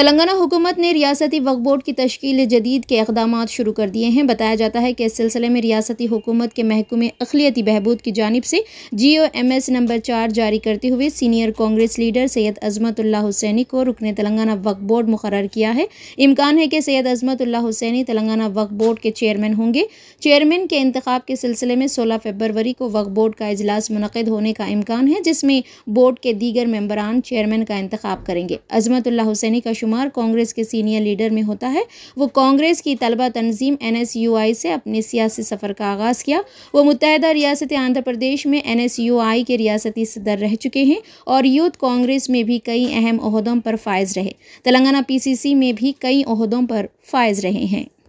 तेलंगाना हुकूमत ने रियासती वक्फ बोर्ड की तश्ील जदीद के इकदाम शुरू कर दिए हैं बताया जाता है कि इस सिलसिले में रियासती हुकूमत के महकमे अखिलती बहबूद की जानब से जी ओ एम एस नंबर चार जारी करते हुए सीनियर कांग्रेस लीडर सैयद अजमतुल्ला हुसैनी को रुकन तेलंगाना वक्फ बोर्ड मुकर किया है इम्कान है कि सैयद अजमतुल्ला हुसैनी तेलंगाना वक्फ बोर्ड के चेयरमैन होंगे चेयरमैन के इंतब के सिलसिले में सोलह फरवरी को वक्फ बोर्ड का अजलास मनद होने का इम्कान है जिसमें बोर्ड के दीगर मम्बरान चेयरमैन का इंतब करेंगे अजमतुल्ला हुसैनी का शुमार कांग्रेस के सीनियर लीडर में होता है वो कांग्रेस की तलबा तंजीम एन से अपने सियासी सफ़र का आगाज़ किया वो मुतहदा रियासत आंध्र प्रदेश में एन के रियासती सदर रह चुके हैं और यूथ कांग्रेस में भी कई अहम अहदों पर फायज रहे तेलंगाना सी में भी कई अहदों पर फायज रहे हैं